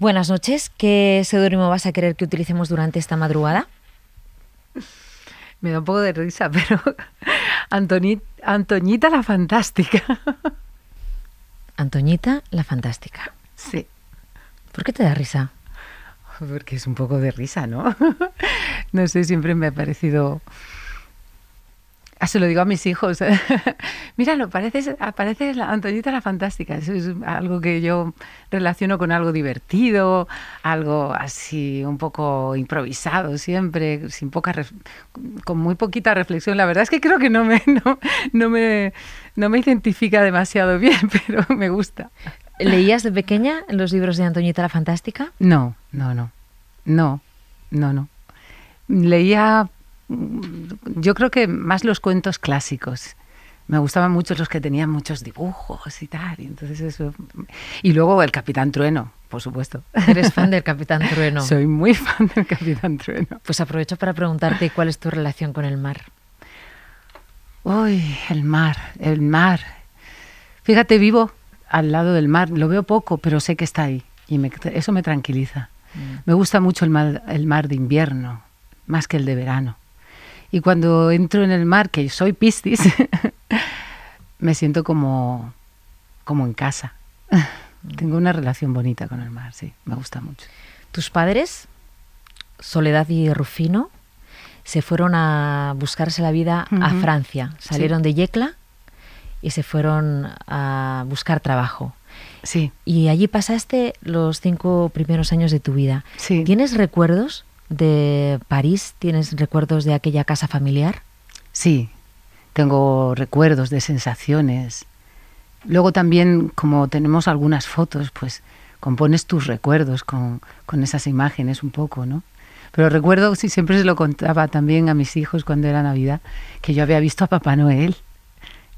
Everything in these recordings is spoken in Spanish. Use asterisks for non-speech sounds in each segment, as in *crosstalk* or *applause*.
Buenas noches. ¿Qué pseudónimo vas a querer que utilicemos durante esta madrugada? Me da un poco de risa, *laughs* pero Antoni... Antoñita la Fantástica. Antoñita la Fantástica. Sí. ¿Por qué te da risa? Porque es un poco de risa, ¿no? *laughs* No sé, siempre me ha parecido Ah, se lo digo a mis hijos. *laughs* Míralo, parece aparece ah, la Antoñita la Fantástica. Eso es algo que yo relaciono con algo divertido, algo así un poco improvisado siempre, sin pocas con muy poquita reflexión. La verdad es que creo que no me, *laughs* no, me, no me identifica demasiado bien, *laughs* pero me gusta. ¿Leías de pequeña los libros de Antoñita la Fantástica? No, no, no. No, no, no. Leía yo creo que más los cuentos clásicos. Me gustaban mucho los que tenían muchos dibujos y tal. Y, entonces eso. y luego el Capitán Trueno, por supuesto. ¿Eres fan del Capitán Trueno? *laughs* Soy muy fan del Capitán Trueno. Pues aprovecho para preguntarte cuál es tu relación con el mar. Uy, el mar, el mar. Fíjate, vivo al lado del mar, lo veo poco, pero sé que está ahí y eso me tranquiliza. Mm. Me gusta mucho el mar, el mar de invierno, más que el de verano. Y cuando entro en el mar, que soy pistis, *laughs* me siento como, como en casa. Mm. Tengo una relación bonita con el mar, sí, me gusta mucho. ¿Tus padres, Soledad y Rufino, se fueron a buscarse la vida a Francia? Salieron de Yecla y se fueron a buscar trabajo. Sí. Y allí pasaste los cinco primeros años de tu vida. Sí. ¿Tienes recuerdos de París? ¿Tienes recuerdos de aquella casa familiar? Sí, tengo recuerdos de sensaciones. Luego también, como tenemos algunas fotos, pues compones tus recuerdos con, con esas imágenes un poco, ¿no? Pero recuerdo, si siempre se lo contaba también a mis hijos cuando era Navidad, que yo había visto a Papá Noel.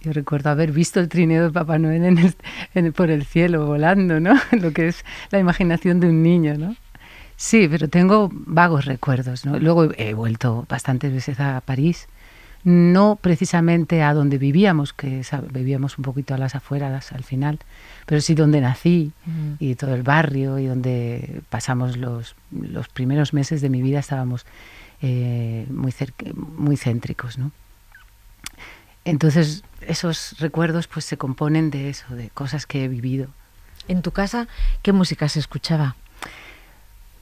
Yo recuerdo haber visto el trineo de Papá Noel en por el cielo volando, ¿no? *laughs* Lo que es la imaginación de un niño, ¿no? Sí, pero tengo vagos recuerdos. Luego he vuelto bastantes veces a París, no precisamente a donde vivíamos, que vivíamos un poquito a las afueras al final, pero sí donde nací y todo el barrio y donde pasamos los, primeros meses de mi vida estábamos eh, muy, muy céntricos. ¿no? Entonces, esos recuerdos pues se componen de eso, de cosas que he vivido. ¿En tu casa qué música se escuchaba?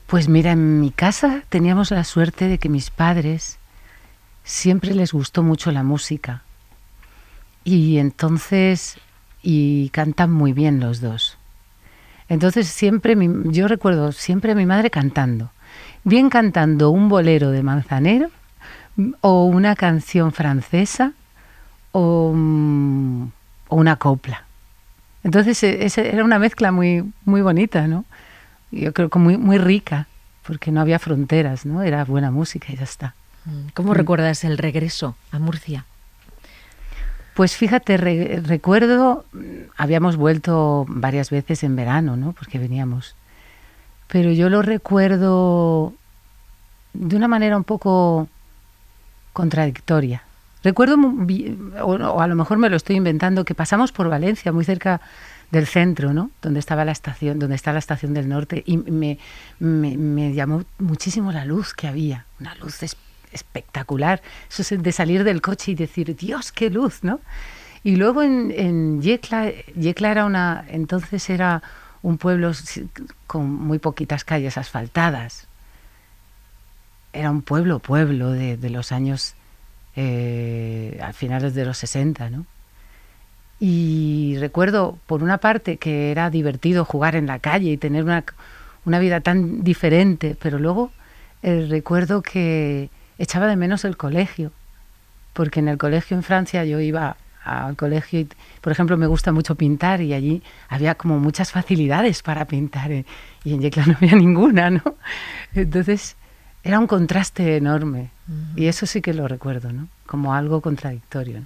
Pues mira, en mi casa teníamos la suerte de que mis padres siempre les gustó mucho la música. Y entonces, y cantan muy bien los dos. Entonces siempre, yo recuerdo siempre a mi madre cantando. Bien cantando un bolero de manzanero o una canción francesa o, mm, una copla. Entonces e, era una mezcla muy, muy bonita, ¿no? yo creo que muy, muy rica, porque no había fronteras, ¿no? Era buena música y ya está. Mm, ¿Cómo recuerdas el regreso a Murcia? Pues fíjate, recuerdo, mm, habíamos vuelto varias veces en verano, ¿no? Porque veníamos. Pero yo lo recuerdo de una manera un poco contradictoria. Recuerdo, o a lo mejor me lo estoy inventando, que pasamos por Valencia, muy cerca del centro, ¿no? Donde estaba la estación, donde está la estación del norte y me, me, llamó muchísimo la luz que había, una luz espectacular, eso es de salir del coche y decir, Dios, qué luz, ¿no? Y luego en, Yecla, Yecla era una, entonces era un pueblo con muy poquitas calles asfaltadas. Era un pueblo, pueblo de, los años, eh, a finales de los 60, ¿no? Y recuerdo, por una parte, que era divertido jugar en la calle y tener una, vida tan diferente, pero luego eh, recuerdo que echaba de menos el colegio, porque en el colegio en Francia yo iba al colegio y, por ejemplo, me gusta mucho pintar y allí había como muchas facilidades para pintar eh, y en Yecla *laughs* no había ninguna, ¿no? Entonces era un contraste enorme y eso sí que lo recuerdo, ¿no? Como algo contradictorio.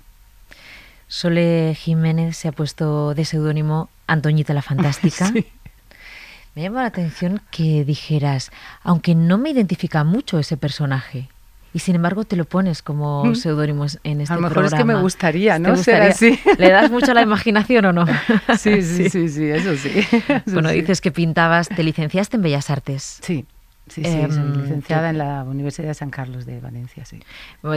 Sole Jiménez se ha puesto de seudónimo Antoñita la Fantástica. *laughs* Me llama la atención que dijeras, aunque no me identifica mucho ese personaje, y sin embargo te lo pones como mm. seudónimo en este programa. A lo mejor es que me gustaría, ¿no? *laughs* ¿Le das mucho a la imaginación o no? *laughs* Sí, sí, sí, sí, eso sí. bueno, dices que pintabas, te licenciaste en Bellas Artes. Sí. Sí, sí, em, soy licenciada en la Universidad de San Carlos de Valencia, sí.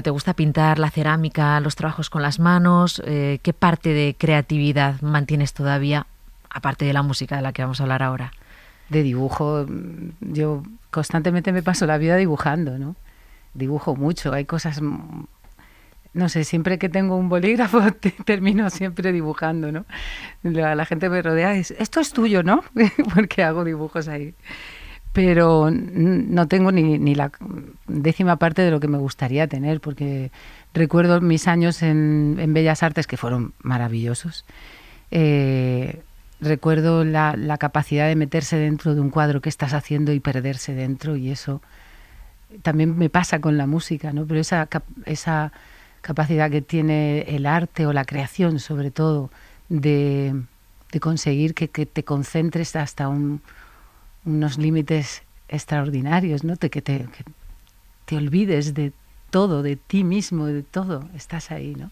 ¿Te gusta pintar la cerámica, los trabajos con las manos? Eh, ¿Qué parte de creatividad mantienes todavía, aparte de la música de la que vamos a hablar ahora? De dibujo, yo constantemente me paso la vida dibujando, ¿no? Dibujo mucho, hay cosas, mm, no sé, siempre que tengo un bolígrafo *laughs* termino siempre dibujando, ¿no? La, la gente me rodea y dice, esto es tuyo, ¿no? *laughs* Porque hago dibujos ahí pero no tengo ni, la décima parte de lo que me gustaría tener, porque recuerdo mis años en, Bellas Artes que fueron maravillosos. Eh, recuerdo la, capacidad de meterse dentro de un cuadro que estás haciendo y perderse dentro, y eso también me pasa con la música, ¿no? pero esa, capacidad que tiene el arte o la creación, sobre todo, de, conseguir que te concentres hasta un unos límites extraordinarios, ¿no? Te, que, te, te olvides de todo, de ti mismo, de todo. Estás ahí, ¿no?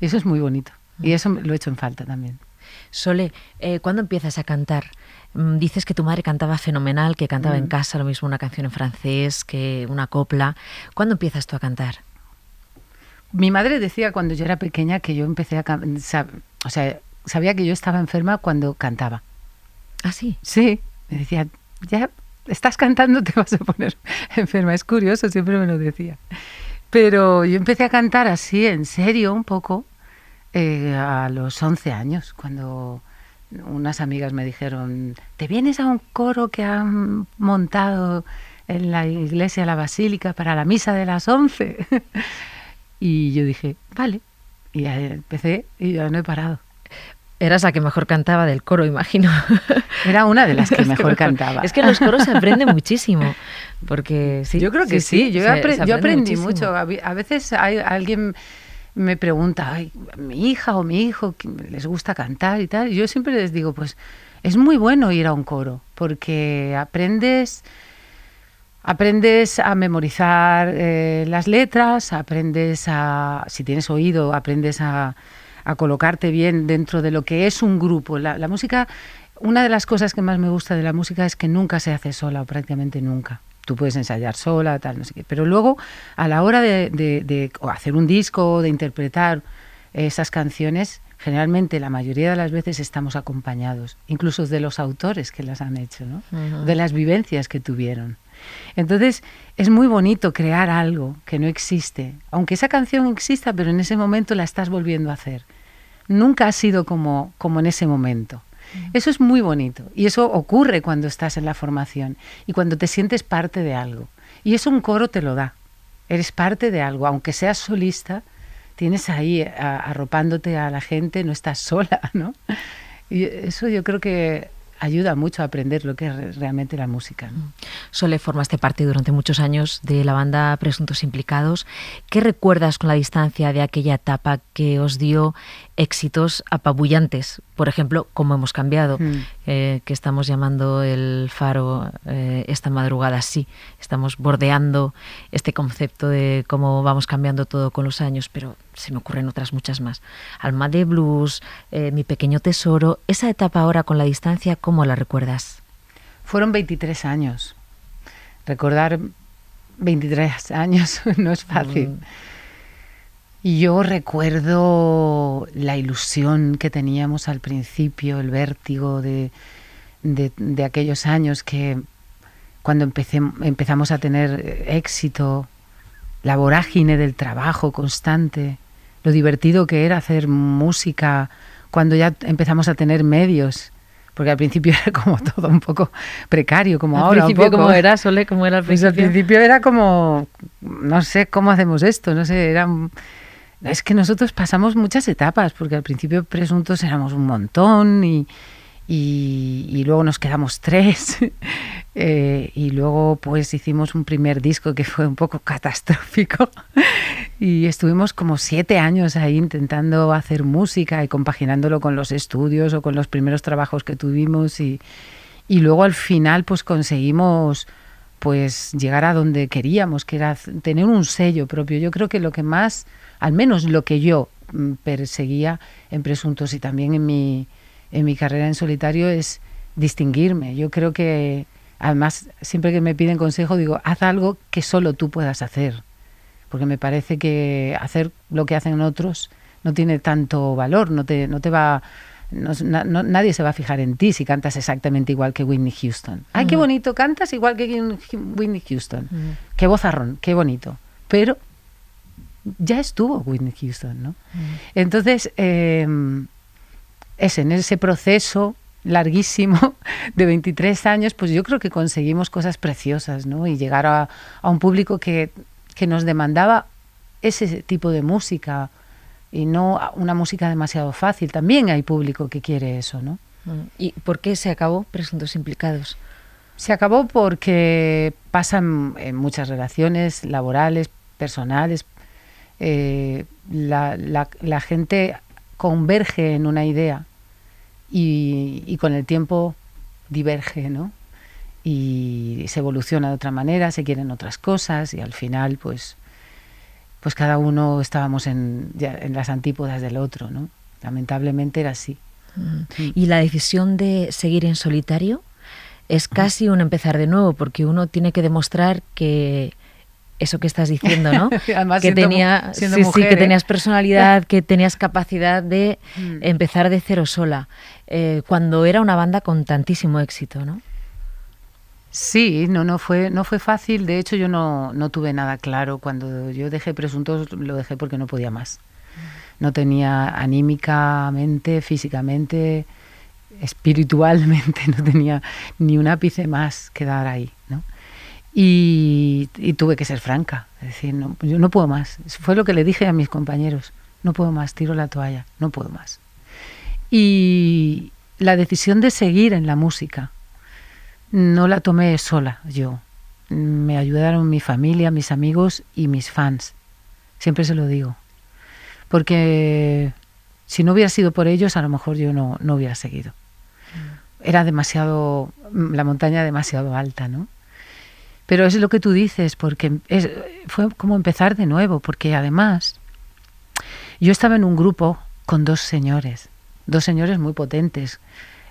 Eso es muy bonito. Y eso lo he hecho en falta también. Sole, eh, ¿cuándo empiezas a cantar? Mm, dices que tu madre cantaba fenomenal, que cantaba en mm. casa lo mismo una canción en francés que una copla. ¿Cuándo empiezas tú a cantar? Mi madre decía cuando yo era pequeña que yo empecé a cantar, o sea, sabía que yo estaba enferma cuando cantaba. ¿Ah, sí? Sí, me decía, ya estás cantando, *laughs* te vas a poner enferma. Es curioso, siempre me lo decía. Pero yo empecé a cantar así, en serio, un poco, eh, a los 11 años, cuando unas amigas me dijeron, ¿te vienes a un coro que han montado en la iglesia, la basílica, para la misa de las 11? *laughs* y yo dije, vale. Y empecé y ya no he parado. Eras la que mejor cantaba del coro, imagino. *laughs* Era una de las que, mejor, cantaba. Es que en los coros se aprende *laughs* muchísimo. Porque Yo creo que sí. Yo, aprendí mucho. A veces alguien me pregunta, mi hija o mi hijo les gusta cantar y tal. yo siempre les digo, pues es muy bueno ir a un coro porque aprendes aprendes a memorizar eh, las letras, aprendes a, si tienes oído, aprendes a, a colocarte bien dentro de lo que es un grupo. La, música, una de las cosas que más me gusta de la música es que nunca se hace sola o prácticamente nunca tú puedes ensayar sola, tal, no sé qué. Pero luego, a la hora de, hacer un disco, ...o de interpretar esas canciones, generalmente la mayoría de las veces estamos acompañados, incluso de los autores que las han hecho, ¿no? de las vivencias que tuvieron. Entonces, es muy bonito crear algo que no existe, aunque esa canción exista, pero en ese momento la estás volviendo a hacer nunca ha sido como, como en ese momento. Eso es muy bonito y eso ocurre cuando estás en la formación y cuando te sientes parte de algo. Y eso un coro te lo da. Eres parte de algo, aunque seas solista, tienes ahí arropándote a la gente, no estás sola, *laughs* ¿no? Y eso yo creo que ayuda mucho a aprender lo que es realmente la música. ¿no? Sole, formaste parte durante muchos años de la banda Presuntos Implicados. ¿Qué recuerdas con la distancia de aquella etapa que os dio éxitos apabullantes? Por ejemplo, cómo hemos cambiado, mm. eh, que estamos llamando el faro eh, esta madrugada, sí, estamos bordeando este concepto de cómo vamos cambiando todo con los años, pero se me ocurren otras muchas más. Alma de Blues, eh, Mi Pequeño Tesoro, esa etapa ahora con la distancia, ¿Cómo la recuerdas? Fueron 23 años. Recordar 23 años *laughs* no es fácil. Mm. yo recuerdo la ilusión que teníamos al principio, el vértigo de, aquellos años que cuando empezamos a tener éxito, la vorágine del trabajo constante, lo divertido que era hacer música cuando ya empezamos a tener medios porque al principio *laughs* era como todo un poco precario, como ahora. Al principio, como era, Sole? como era al pues principio? era como, no sé cómo hacemos esto, no sé, era. es que nosotros pasamos muchas etapas, porque al principio presuntos éramos un montón y y, luego nos quedamos *laughs* tres. Eh, y luego pues hicimos un primer disco que fue un poco *laughs* catastrófico. y estuvimos como siete años ahí intentando hacer música y compaginándolo con los estudios o con los primeros trabajos que tuvimos. Y, y luego al final pues conseguimos pues llegar a donde queríamos, que era tener un sello propio. Yo creo que lo que más, al menos lo que yo mm, perseguía en Presuntos y también en mi, en mi carrera en solitario es distinguirme. Yo creo que, además, siempre que me piden consejo, digo, haz algo que solo tú puedas hacer, porque me parece que hacer lo que hacen otros no tiene tanto valor, no te, no te va... nadie se va a fijar en ti si cantas exactamente igual que Whitney Houston. Ay, qué mm. bonito, cantas igual que Whitney Houston. Mm. Qué vozarrón, qué bonito. Pero ya estuvo Whitney Houston, ¿no? Mm. Entonces, em, es en ese proceso larguísimo *laughs* de 23 años, pues yo creo que conseguimos cosas preciosas, ¿no? Y llegar a, un público que, nos demandaba ese tipo de música y no una música demasiado fácil. También hay público que quiere eso, ¿no? Mm. ¿Y por qué se acabó Presuntos Implicados? Se acabó porque pasan en eh, muchas relaciones laborales, personales. Eh, la gente converge en una idea y, con el tiempo diverge, ¿no? Y se evoluciona de otra manera, se quieren otras cosas y al final, pues, pues cada uno estábamos en, en las antípodas del otro, ¿no? Lamentablemente era así. Y la decisión de seguir en solitario es casi un empezar de nuevo, porque uno tiene que demostrar que, eso que estás diciendo, ¿no? *laughs* que, siendo, que ¿eh? tenías personalidad, que tenías capacidad de mm. empezar de cero sola, eh, cuando era una banda con tantísimo éxito, ¿no? Sí, no, no fue, no fue fácil. De hecho, yo no, no tuve nada claro. Cuando yo dejé presuntos, lo dejé porque no podía más. No tenía anímicamente, físicamente, espiritualmente, *laughs* no tenía ni un ápice más que dar ahí, ¿no? y, tuve que ser franca. Es decir, no, yo no puedo más. Fue lo que le dije a mis compañeros. No puedo más, tiro la toalla, no puedo más. Y la decisión de seguir en la música no la tomé sola yo. Me ayudaron mi familia, mis amigos y mis fans. Siempre se lo digo. Porque si no hubiera sido por ellos, a lo mejor yo no, no hubiera seguido. Mm. Era demasiado, la montaña demasiado alta, ¿no? Pero es lo que tú dices, porque fue como empezar de nuevo, porque además yo estaba en un grupo con dos señores, dos señores muy potentes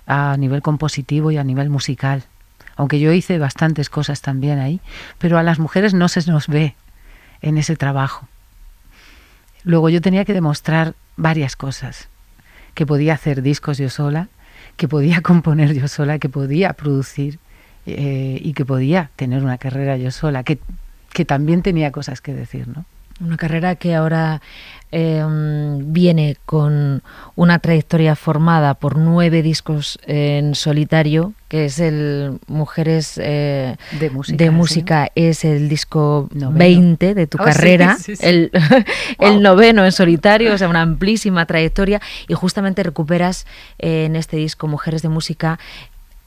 a nivel compositivo y a nivel musical, aunque yo hice bastantes cosas también ahí, pero a las mujeres no se nos ve en ese trabajo. Luego yo tenía que demostrar varias cosas, que podía hacer discos yo sola, que podía *laughs* componer yo sola, que podía producir, eh, y que podía tener una carrera yo sola, que, que también tenía cosas que decir, ¿no? Una carrera que ahora eh, viene con una trayectoria formada por nueve discos en solitario, que es el Mujeres eh, de Música, es el disco 20 de tu ah, carrera, El, *laughs* noveno en solitario, o sea, una amplísima trayectoria, y justamente recuperas en este disco Mujeres de Música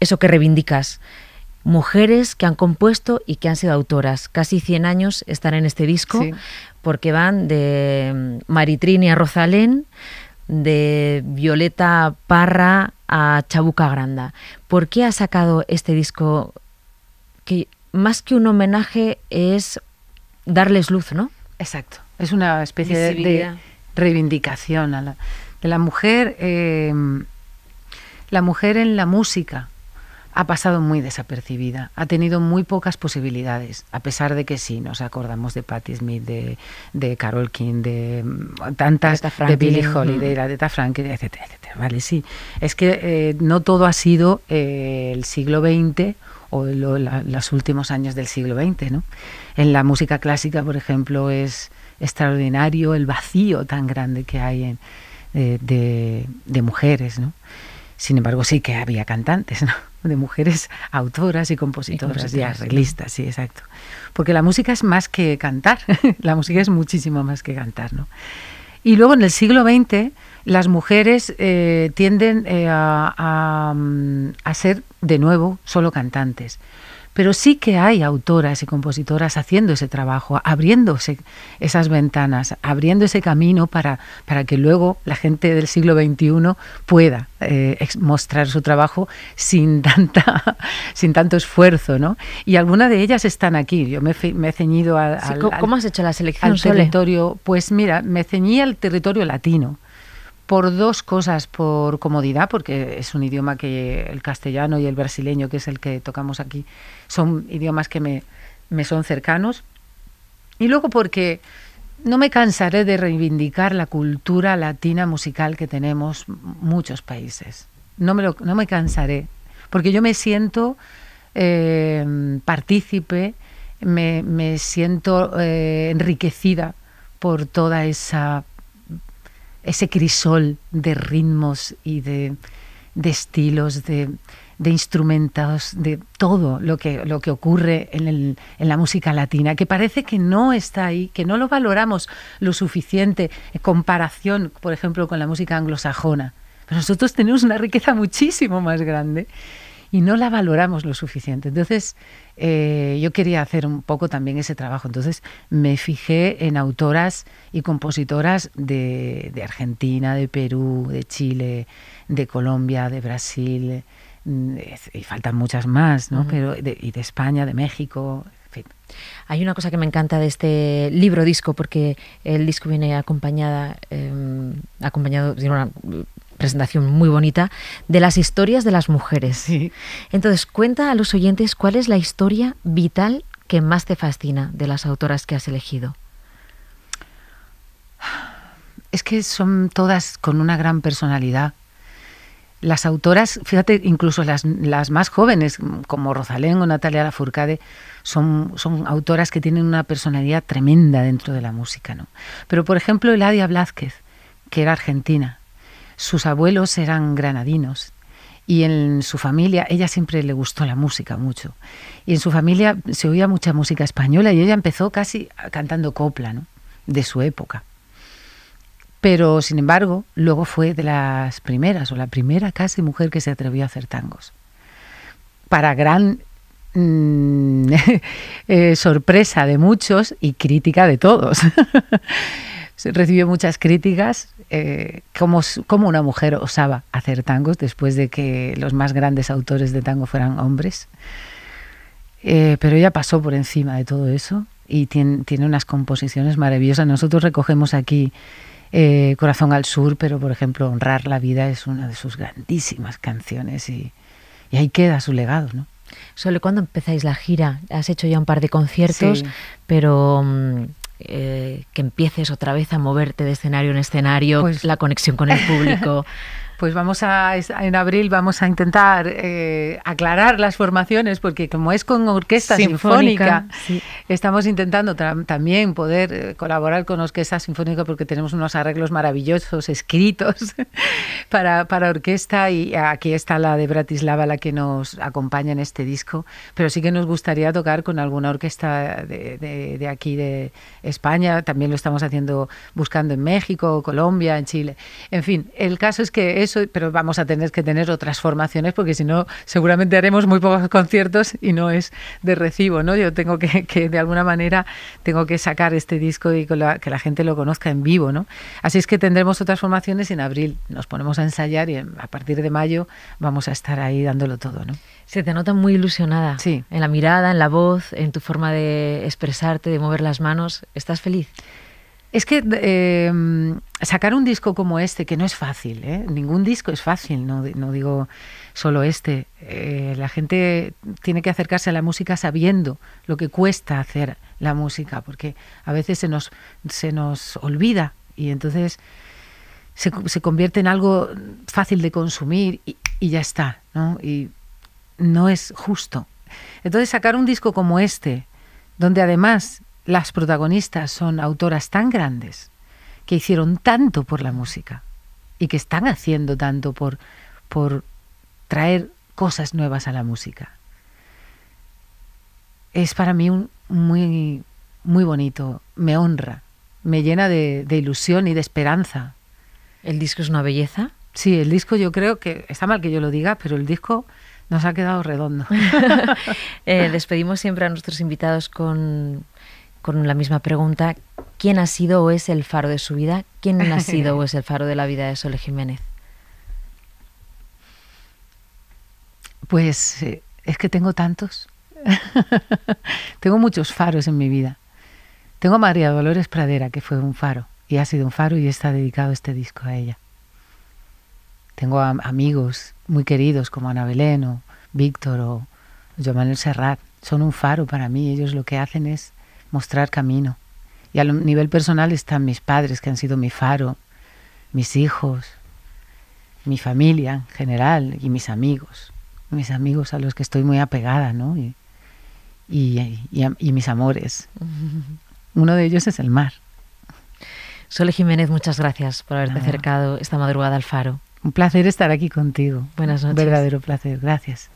eso que reivindicas mujeres que han compuesto y que han sido autoras. Casi 100 años están en este disco porque van de mm, a Rosalén, de Violeta Parra a Chabuca Granda. ¿Por qué ha sacado este disco que más que un homenaje es darles luz, ¿no? Exacto. Es una especie de reivindicación a de la mujer, eh, la mujer en la música ha pasado muy desapercibida, ha tenido muy pocas posibilidades, a pesar de que sí, nos acordamos de Patti Smith, de, de Carol King, de mm, tantas, de Billie Holiday, mm. de Aretha Franklin, etcétera, etcétera. Vale, sí. Es que eh, no todo ha sido eh, el siglo XX o los últimos años del siglo XX, ¿no? En la música clásica, por ejemplo, es extraordinario el vacío tan grande que hay en, eh, de, de mujeres, ¿no? Sin embargo, sí que había cantantes, ¿no? De mujeres autoras y compositoras y, arreglistas, sí, exacto. Porque la música es más que cantar, *laughs* la música es muchísimo más que cantar, ¿no? Y luego en el siglo XX las mujeres eh, tienden eh, a, mm, a ser de nuevo solo cantantes. Pero sí que hay autoras y compositoras haciendo ese trabajo, abriéndose esas ventanas, abriendo ese camino para, para que luego la gente del siglo XXI pueda eh, mostrar su trabajo sin, tanta, *laughs* sin tanto esfuerzo. ¿no? Y algunas de ellas están aquí. Yo me, he ceñido a ¿Cómo has hecho la selección? pues mira, me ceñí al territorio latino por dos cosas, por comodidad, porque es un idioma que el castellano y el brasileño, que es el que tocamos aquí, son idiomas que me, son cercanos. Y luego porque no me cansaré de reivindicar la cultura latina musical que tenemos muchos países. No me, no me cansaré, porque yo me siento eh, partícipe, me, siento eh, enriquecida por toda esa ese crisol de ritmos y de, estilos, de, instrumentos, de todo lo que, lo que ocurre en, el, en, la música latina, que parece que no está ahí, que no lo valoramos lo suficiente en comparación, por ejemplo, con la música anglosajona. Pero nosotros tenemos una riqueza muchísimo más grande y no la valoramos lo suficiente. Entonces, eh, yo quería hacer un poco también ese trabajo. Entonces, me fijé en autoras y compositoras de, Argentina, de Perú, de Chile, de Colombia, de Brasil, mm, y faltan muchas más, ¿no? Pero y de España, de México, hay una cosa que me encanta de este libro disco, porque el disco viene acompañada, em, acompañado de una presentación muy bonita, de las historias de las mujeres. Entonces, cuenta a los oyentes cuál es la historia vital que más te fascina de las autoras que has elegido. Es que son todas con una gran personalidad. Las autoras, fíjate, incluso las, más jóvenes, como Rosalén o Natalia Lafourcade, son, son autoras que tienen una personalidad tremenda dentro de la música. ¿no? Pero, por ejemplo, Eladia Blázquez, que era argentina, sus abuelos eran granadinos y en su familia, ella siempre le gustó la música mucho, y en su familia se oía mucha música española y ella empezó casi cantando copla de su época. Pero, sin embargo, luego fue de las primeras, o la primera casi mujer que se atrevió a hacer tangos. Para gran mm, *laughs* eh, sorpresa de muchos y crítica de todos. *laughs* recibió muchas críticas. Eh, ¿cómo, una mujer osaba hacer tangos después de que los más grandes autores de tango fueran hombres? Eh, pero ella pasó por encima de todo eso y tiene, tiene unas composiciones maravillosas. Nosotros recogemos aquí eh, Corazón al Sur, pero por ejemplo Honrar la Vida es una de sus grandísimas canciones y, y ahí queda su legado, ¿no? Solo cuando empezáis la gira, has hecho ya un par de conciertos, pero... Mm, eh, que empieces otra vez a moverte de escenario en escenario, pues la conexión con el público. *laughs* pues vamos a, en abril vamos a intentar eh, aclarar las formaciones, porque como es con orquesta sinfónica, estamos intentando también poder eh, colaborar con orquesta sinfónica, porque tenemos unos arreglos maravillosos escritos *laughs* para, orquesta, y aquí está la de Bratislava, la que nos acompaña en este disco, pero sí que nos gustaría tocar con alguna orquesta de, de aquí, de España, también lo estamos haciendo buscando en México, Colombia, en Chile. En fin, el caso es que es pero vamos a tener que tener otras formaciones porque si no, seguramente haremos muy pocos conciertos y no es de recibo, ¿no? Yo tengo que, de alguna manera, tengo que sacar este disco y que la, gente lo conozca en vivo, ¿no? Así es que tendremos otras formaciones y en abril nos ponemos a ensayar y a partir de mayo vamos a estar ahí dándolo todo, ¿no? Se te nota muy ilusionada. Sí. En la mirada, en la voz, en tu forma de expresarte, de mover las manos. ¿Estás feliz? Es que eh, sacar un disco como este, que no es fácil, ¿eh? ningún disco es fácil, no, digo solo este. Eh, la gente tiene que acercarse a la música sabiendo lo que cuesta hacer la música, porque a veces se nos, se nos olvida y entonces se, se convierte en algo fácil de consumir y, y ya está, ¿no? Y no es justo. Entonces sacar un disco como este, donde además las protagonistas son autoras tan grandes que hicieron tanto por la música y que están haciendo tanto por, por traer cosas nuevas a la música. Es para mí un, muy, muy bonito, me honra, me llena de, ilusión y de esperanza. ¿El disco es una belleza? Sí, el disco yo creo que, está mal que yo lo diga, pero el disco nos ha quedado redondo. *laughs* *laughs* Eh, despedimos siempre a nuestros invitados con con la misma pregunta, ¿quién ha sido o es el faro de su vida? ¿Quién ha *laughs* sido o es el faro de la vida de Sole Jiménez? Pues eh, es que tengo tantos. *laughs* tengo muchos faros en mi vida. Tengo a María Dolores Pradera, que fue un faro, y ha sido un faro y está dedicado este disco a ella. Tengo amigos muy queridos como Ana Belén o Víctor o Joan Manuel Serrat. Son un faro para mí. Ellos lo que hacen es mostrar camino. Y a nivel personal están mis padres, que han sido mi faro, mis hijos, mi familia en general y mis amigos. Mis amigos a los que estoy muy apegada, ¿no? Y, mis amores. *laughs* Uno de ellos es el mar. Sole Jiménez, muchas gracias por haberte acercado esta madrugada al faro. Un placer estar aquí contigo. Buenas noches. Un verdadero placer. Gracias.